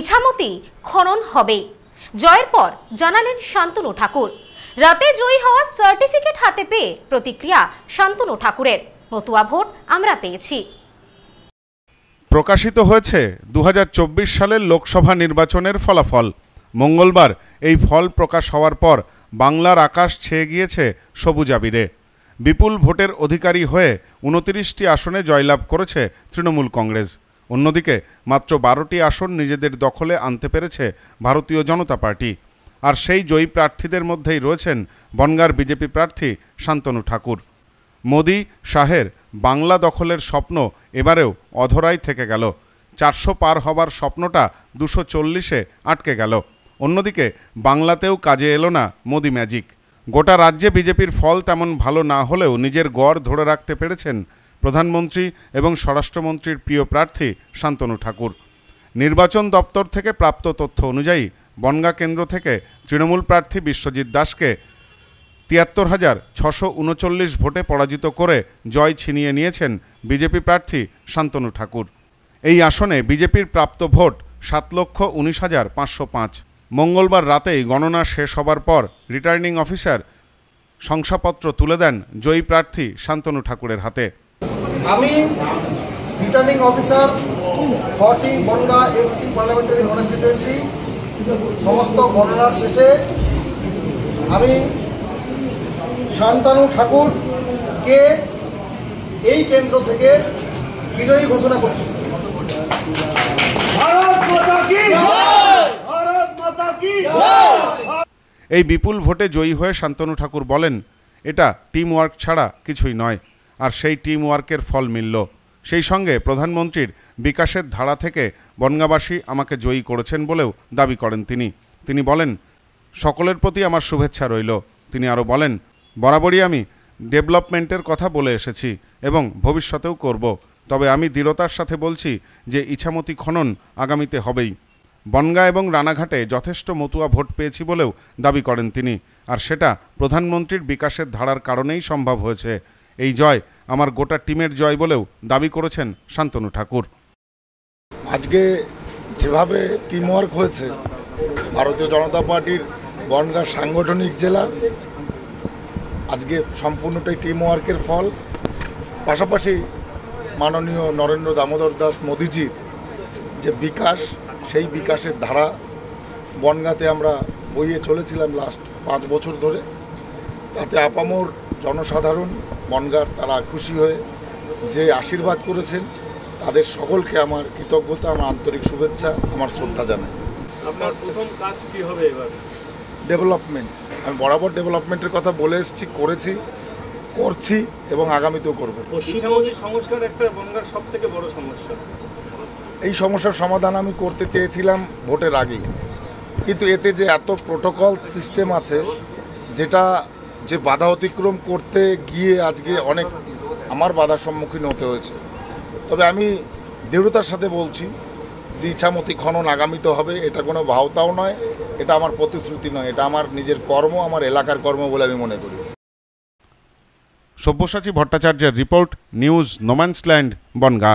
ইছামতি খনন হবে জয়ের পর জানালেন শান্তনু ঠাকুর রাতে জয়ী হওয়ার সার্টিফিকেট হাতে পেয়ে প্রতিক্রিয়া শান্তনু ঠাকুরের মতুয়া ভোট আমরা পেয়েছি প্রকাশিত হয়েছে দু সালের লোকসভা নির্বাচনের ফলাফল মঙ্গলবার এই ফল প্রকাশ হওয়ার পর বাংলার আকাশ ছেয়ে গিয়েছে সবুজ আবিরে বিপুল ভোটের অধিকারী হয়ে উনতিরিশটি আসনে জয়লাভ করেছে তৃণমূল কংগ্রেস অন্যদিকে মাত্র বারোটি আসন নিজেদের দখলে আনতে পেরেছে ভারতীয় জনতা পার্টি আর সেই জয়ী প্রার্থীদের মধ্যেই রয়েছেন বনগার বিজেপি প্রার্থী শান্তনু ঠাকুর মোদি শাহের বাংলা দখলের স্বপ্ন এবারেও অধরাই থেকে গেল চারশো পার হবার স্বপ্নটা দুশো চল্লিশে আটকে গেল অন্যদিকে বাংলাতেও কাজে এলো না মোদি ম্যাজিক গোটা রাজ্যে বিজেপির ফল তেমন ভালো না হলেও নিজের গড় ধরে রাখতে পেরেছেন প্রধানমন্ত্রী এবং স্বরাষ্ট্রমন্ত্রীর প্রিয় প্রার্থী শান্তনু ঠাকুর নির্বাচন দপ্তর থেকে প্রাপ্ত তথ্য অনুযায়ী বনগা কেন্দ্র থেকে তৃণমূল প্রার্থী বিশ্বজিৎ দাসকে তিয়াত্তর হাজার ছশো উনচল্লিশ ভোটে পরাজিত করে জয় ছিনিয়ে নিয়েছেন বিজেপি প্রার্থী শান্তনু ঠাকুর এই আসনে বিজেপির প্রাপ্ত ভোট সাত লক্ষ উনিশ হাজার পাঁচশো পাঁচ মঙ্গলবার রাতেই গণনা শেষ হবার পর রিটার্নিং অফিসার শংসাপত্র তুলে দেন জয়ী প্রার্থী শান্তনু ঠাকুরের হাতে আমি returning officer forty Bangaon SC parliamentary constituency সমস্ত গণনার শেষে আমি শান্তানু ঠাকুরকে এই কেন্দ্র থেকে বিজয়ী ঘোষণা করছি এই বিপুল ভোটে জয়ী হয়ে শান্তনু ঠাকুর বলেন এটা টিম ওয়ার্ক ছাড়া কিছুই নয় আর সেই টিম ওয়ার্কের ফল মিলল সেই সঙ্গে প্রধানমন্ত্রীর বিকাশের ধারা থেকে বনগাবাসী আমাকে জয়ী করেছেন বলেও দাবি করেন তিনি তিনি বলেন সকলের প্রতি আমার শুভেচ্ছা রইল তিনি আরও বলেন বরাবরই আমি ডেভেলপমেন্টের কথা বলে এসেছি এবং ভবিষ্যতেও করব তবে আমি দৃঢ়তার সাথে বলছি যে ইছামতি খনন আগামীতে হবেই বনগা এবং রানাঘাটে যথেষ্ট মতুয়া ভোট পেয়েছি বলেও দাবি করেন তিনি আর সেটা প্রধানমন্ত্রীর বিকাশের ধারার কারণেই সম্ভব হয়েছে এই জয় আমার গোটা টিমের জয় বলেও দাবি করেছেন শান্তনু ঠাকুর আজকে যেভাবে টিমওয়ার্ক হয়েছে ভারতীয় জনতা পার্টির বনগা সাংগঠনিক জেলার আজকে সম্পূর্ণটাই টিমওয়ার্কের ফল পাশাপাশি মাননীয় নরেন্দ্র দামোদর দাস মোদিজির যে বিকাশ সেই বিকাশের ধারা বনগাতে আমরা বইয়ে চলেছিলাম লাস্ট পাঁচ বছর ধরে তাতে আপামোর জনসাধারণ মনগার তারা খুশি হয়ে যে আশীর্বাদ করেছেন তাদের সকলকে আমার কৃতজ্ঞতা আমার আন্তরিক শুভেচ্ছা আমার শ্রদ্ধা জানাই আপনার প্রথম কাজ কি হবে এবার ডেভেলপমেন্ট আমি বরাবর ডেভেলপমেন্টের কথা বলে এসেছি করেছি করছি এবং আগামীতেও করবো সমস্যা এই সমস্যার সমাধান আমি করতে চেয়েছিলাম ভোটের আগেই কিন্তু এতে যে এত প্রোটোকল সিস্টেম আছে যেটা যে বাধা অতিক্রম করতে গিয়ে আজকে অনেক আমার বাধার সম্মুখীন হতে হয়েছে তবে আমি দৃঢ়তার সাথে বলছি যে ইচ্ছামতি খনন আগামিত হবে এটা কোনো ভাওতাও নয় এটা আমার প্রতিশ্রুতি নয় এটা আমার নিজের কর্ম আমার এলাকার কর্ম বলে আমি মনে করি সব্যসাচী ভট্টাচার্যের রিপোর্ট নিউজ নোম্যান্সল্যান্ড বনগা